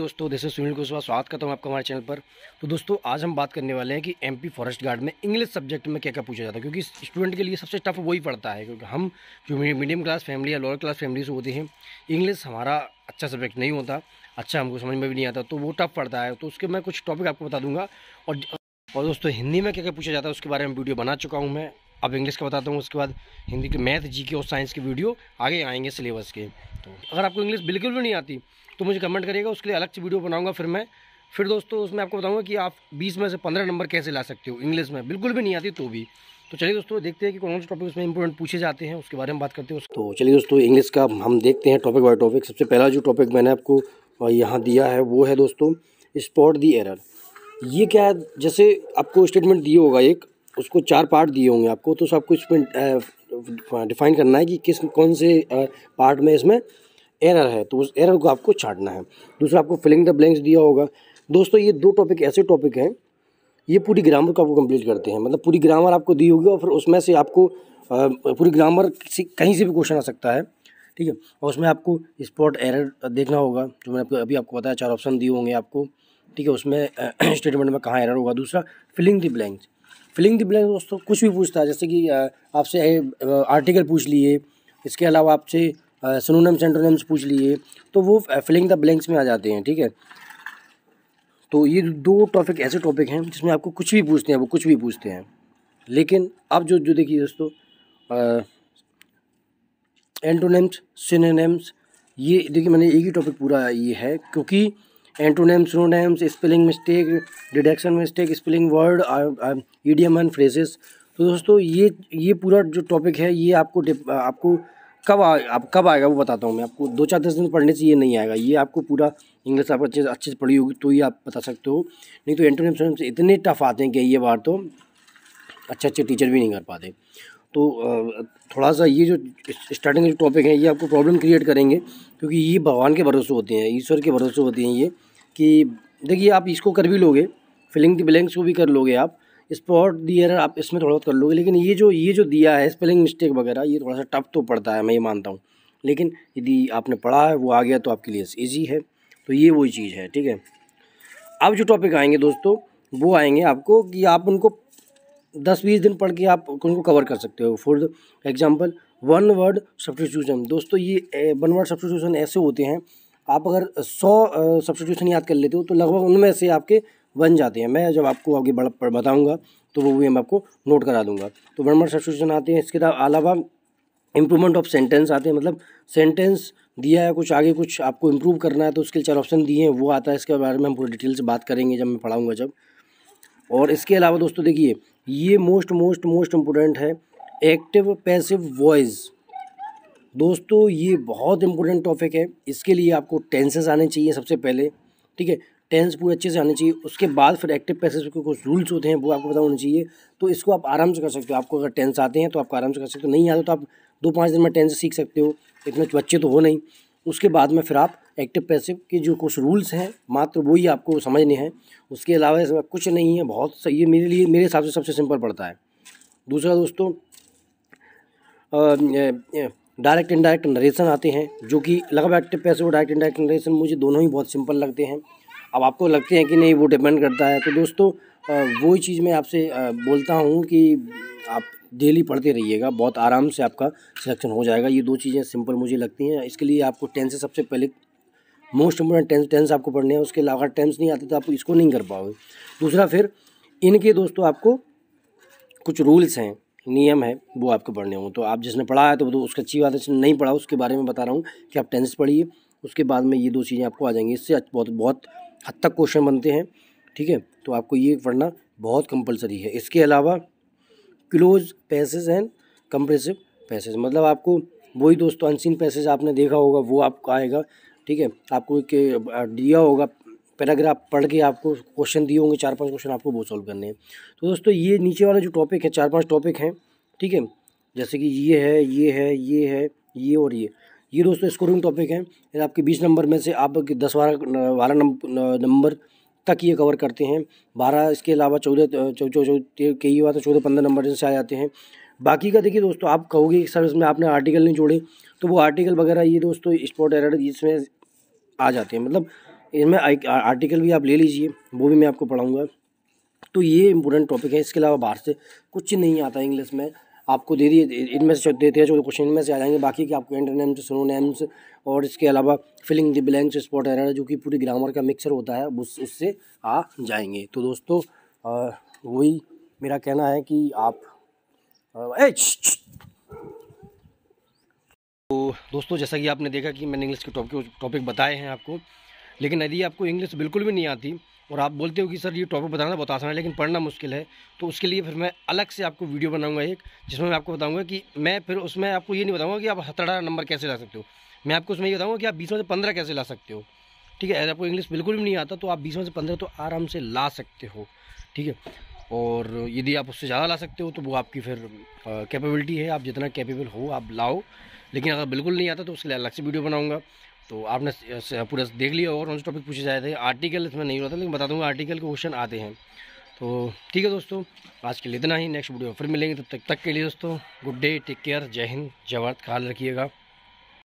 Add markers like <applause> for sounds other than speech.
दोस्तों जैसे सुनील कुशवाहा स्वागत करता हूँ आपका हमारे चैनल पर तो दोस्तों आज हम बात करने वाले हैं कि एमपी फॉरेस्ट गार्ड में इंग्लिश सब्जेक्ट में क्या क्या पूछा जाता है क्योंकि स्टूडेंट के लिए सबसे टफ वही पड़ता है क्योंकि हम जो मीडियम क्लास फैमिली या लोअर क्लास फैमिली से होती हैं इंग्लिश हमारा अच्छा सब्जेक्ट नहीं होता अच्छा हमको समझ में भी नहीं आता तो वो टफ पड़ता है तो उसके मैं कुछ टॉपिक आपको बता दूंगा और और दोस्तों हिंदी में क्या क्या पूछा जाता है उसके बारे में वीडियो बना चुका हूँ मैं अब इंग्लिश का बताता हूँ उसके बाद हिंदी के मैथ जी के और साइंस के वीडियो आगे आएंगे सिलेबस के तो अगर आपको इंग्लिश बिल्कुल भी नहीं आती तो मुझे कमेंट करिएगा उसके लिए अलग से वीडियो बनाऊंगा फिर मैं फिर दोस्तों उसमें आपको बताऊंगा कि आप बीस में से पंद्रह नंबर कैसे ला सकते हो इंग्लिश में बिल्कुल भी नहीं आती तो भी तो चलिए दोस्तों देखते हैं कि कौन से टॉपिक उसमें इंपॉर्टेंट पूछे जाते हैं उसके बारे में बात करते हैं तो चलिए दोस्तों इंग्लिश का हम देखते हैं टॉपिक बाई टॉपिक सबसे पहला जो टॉपिक मैंने आपको यहाँ दिया है वो है दोस्तों स्पॉट दी एरर ये क्या है जैसे आपको स्टेटमेंट दिए होगा एक उसको चार पार्ट दिए होंगे आपको तो सबको इसमें डिफाइन करना है कि किस कौन से पार्ट में इसमें एरर है तो उस एरर को आपको छाटना है दूसरा आपको फिलिंग द ब्लैंक्स दिया होगा दोस्तों ये दो टॉपिक ऐसे टॉपिक हैं ये पूरी ग्रामर को आपको कंप्लीट करते हैं मतलब पूरी ग्रामर आपको दी होगी और फिर उसमें से आपको पूरी ग्रामर कहीं से भी क्वेश्चन आ सकता है ठीक है और उसमें आपको स्पॉट एरर देखना होगा जो मैंने आपको अभी आपको बताया चार ऑप्शन दिए होंगे आपको ठीक है उसमें स्टेटमेंट <clears throat> में कहाँ एरर होगा दूसरा filling the blanks filling the blank दोस्तों कुछ भी पूछता है जैसे कि आपसे आर्टिकल पूछ लिए इसके अलावा आपसे सोनोनम सेंट्रोनम्स पूछ लिए तो वो फिलिंग द ब्लैंक्स में आ जाते हैं ठीक है तो ये दो टॉपिक ऐसे टॉपिक हैं जिसमें आपको कुछ भी पूछते हैं वो कुछ भी पूछते हैं लेकिन अब जो जो देखिए दोस्तों एंटोनेम्स सिनोनेम्स ये देखिए मैंने एक ही टॉपिक पूरा ये है क्योंकि antonyms synonyms spelling mistake deduction mistake spelling word idiom and phrases तो दोस्तों ये ये पूरा जो टॉपिक है ये आपको आपको कब आ आप कब आएगा वो बताता हूँ मैं आपको दो चार दस दिन पढ़ने से ये नहीं आएगा ये आपको पूरा इंग्लिश आप अच्छे से अच्छे से पढ़ी होगी तो ही आप बता सकते हो नहीं तो एंटोनिम से इतने टफ आते हैं कि ये बार तो अच्छे अच्छे टीचर भी नहीं कर पाते तो थोड़ा सा ये जो स्टार्टिंग जो टॉपिक है ये आपको प्रॉब्लम क्रिएट करेंगे क्योंकि ये भगवान के भरोसे होते हैं ईश्वर के भरोसे होते हैं ये कि देखिए आप इसको कर भी लोगे फिलिंग द ब्लैंक्स को भी कर लोगे आप स्पॉट डियर आप इसमें थोड़ा बहुत कर लोगे लेकिन ये जो ये जो दिया है स्पेलिंग मिस्टेक वगैरह ये थोड़ा सा टफ तो पड़ता है मैं ये मानता हूँ लेकिन यदि आपने पढ़ा है वो आ गया तो आपके लिए ईजी है तो ये वही चीज़ है ठीक है अब जो टॉपिक आएंगे दोस्तों वो आएंगे आपको कि आप उनको दस बीस दिन पढ़ के आप उनको कवर कर सकते हो for example one word substitution दोस्तों ये वन वर्ड सब्सटीट्यूशन ऐसे होते हैं आप अगर सौ सब्सटीट्यूशन याद कर लेते हो तो लगभग उनमें से आपके बन जाते हैं मैं जब आपको आगे बढ़ बताऊँगा तो वो भी हम आपको नोट करा दूँगा तो वर्मर सब्सिट्यूशन आते हैं इसके अलावा इम्प्रूवमेंट ऑफ सेंटेंस आते हैं मतलब सेंटेंस दिया है कुछ आगे कुछ आपको इम्प्रूव करना है तो उसके चार ऑप्शन दिए हैं वो आता है इसके बारे में हम पूरे डिटेल से बात करेंगे जब मैं पढ़ाऊँगा जब और इसके अलावा दोस्तों देखिए ये मोस्ट मोस्ट मोस्ट इम्पोर्टेंट है एक्टिव पैसिव वॉइस दोस्तों ये बहुत इम्पोर्टेंट टॉपिक है इसके लिए आपको टेंसेस आने चाहिए सबसे पहले ठीक है टेंस पूरे अच्छे से आने चाहिए उसके बाद फिर एक्टिव पैसेज के कुछ रूल्स होते हैं वो आपको पता होना चाहिए तो इसको आप आराम से कर सकते हो आपको अगर टेंस आते हैं तो आप आराम से कर सकते हो नहीं आते तो आप दो पाँच दिन में टेंस सीख सकते हो इतने बच्चे तो, तो हो नहीं उसके बाद में फिर आप एक्टिव पैसिव के जो कुछ रूल्स हैं मात्र वही आपको समझने हैं उसके अलावा इसमें कुछ नहीं है बहुत सही है मेरे लिए मेरे हिसाब से सबसे सिंपल पड़ता है दूसरा दोस्तों डायरेक्ट इनडायरेक्ट नरेशन आते हैं जो कि लगभग एक्टिव पैसे और डायरेक्ट इनडायरेक्ट नरेशन मुझे दोनों ही बहुत सिंपल लगते हैं अब आपको लगते हैं कि नहीं वो डिपेंड करता है तो दोस्तों वही चीज़ मैं आपसे बोलता हूँ कि आप डेली पढ़ते रहिएगा बहुत आराम से आपका सिलेक्शन हो जाएगा ये दो चीज़ें सिंपल मुझे लगती हैं इसके लिए आपको टेंथ से सबसे पहले मोस्ट इम्पोर्टेंट टेंस टेंस आपको पढ़ने हैं उसके अलावा टेंस नहीं आते तो आप इसको नहीं कर पाओगे दूसरा फिर इनके दोस्तों आपको कुछ रूल्स हैं नियम है वो आपको पढ़ने होंगे तो आप जिसने पढ़ा है तो वो तो उसकी अच्छी बात है जिसने नहीं पढ़ा उसके बारे में बता रहा हूँ कि आप टेंस पढ़िए उसके बाद में ये दो चीज़ें आपको आ जाएंगी इससे बहुत बहुत हद तक क्वेश्चन बनते हैं ठीक है तो आपको ये पढ़ना बहुत कंपलसरी है इसके अलावा cloze passage and comprehensive passage मतलब आपको वही दोस्तों अनसिन पैसेज आपने देखा होगा वो आपको आएगा ठीक है आपको के दिया होगा पैराग्राफ पढ़ के आपको क्वेश्चन दिए होंगे चार पांच क्वेश्चन आपको वो सॉल्व करने हैं तो दोस्तों ये नीचे वाला जो टॉपिक है चार पांच टॉपिक हैं ठीक है जैसे कि ये है ये है ये है ये और ये ये दोस्तों स्कोरिंग टॉपिक है आपके बीस नंबर में से आप दस बारह बारह नंबर तक ये कवर करते हैं बारह इसके अलावा चौदह चौदह कई हुआ तो चौदह पंद्रह नंबर से आ जाते हैं बाकी का देखिए दोस्तों आप कहोगे सर इसमें आपने आर्टिकल नहीं जोड़े तो वो आर्टिकल वगैरह ये दोस्तों स्पॉट एर इसमें आ जाते हैं मतलब इसमें आर्टिकल भी आप ले लीजिए वो भी मैं आपको पढ़ाऊँगा तो ये इंपॉर्टेंट टॉपिक है इसके अलावा बाहर से कुछ नहीं आता इंग्लिश में आपको दे दिए इनमें से दे दिया जो क्वेश्चन इनमें से आ जाएंगे बाकी के आपको एंड नेम्स स्नो नेम्स और इसके अलावा filling the blanks spot error जो कि पूरी ग्रामर का मिक्सर होता है उस उससे आ जाएंगे तो दोस्तों वही मेरा कहना है कि आप ए, तो दोस्तों जैसा कि आपने देखा कि मैंने इंग्लिश के टॉपिक टॉपिक बताए हैं आपको लेकिन यदि आपको इंग्लिश बिल्कुल भी नहीं आती और आप बोलते हो कि सर ये टॉपिक बताना बहुत आसान है लेकिन पढ़ना मुश्किल है तो उसके लिए फिर मैं अलग से आपको वीडियो बनाऊंगा एक जिसमें मैं आपको बताऊंगा कि मैं फिर उसमें आपको ये नहीं बताऊंगा कि आप हथड़ा नंबर कैसे ला सकते हो मैं आपको उसमें ये बताऊँगा कि आप बीस से पंद्रह कैसे ला सकते हो ठीक है आपको इंग्लिश बिल्कुल भी नहीं आता तो आप बीस से पंद्रह तो आराम से ला सकते हो ठीक है और यदि आप उससे ज़्यादा ला सकते हो तो वो आपकी फिर कैपेबिलिटी है आप जितना कैपेबल हो आप लाओ लेकिन अगर बिल्कुल नहीं आता तो उसके लिए अलग से वीडियो बनाऊँगा तो आपने पूरा देख लिया और कौन से टॉपिक पूछे जाए थे आर्टिकल इसमें नहीं होता लेकिन बता दूँगा आर्टिकल के क्वेश्चन आते हैं तो ठीक है दोस्तों आज के लिए इतना ही नेक्स्ट वीडियो फिर मिलेंगे तब तक तक के लिए दोस्तों गुड डे टेक केयर जय हिंद जय भारत ख्याल रखिएगा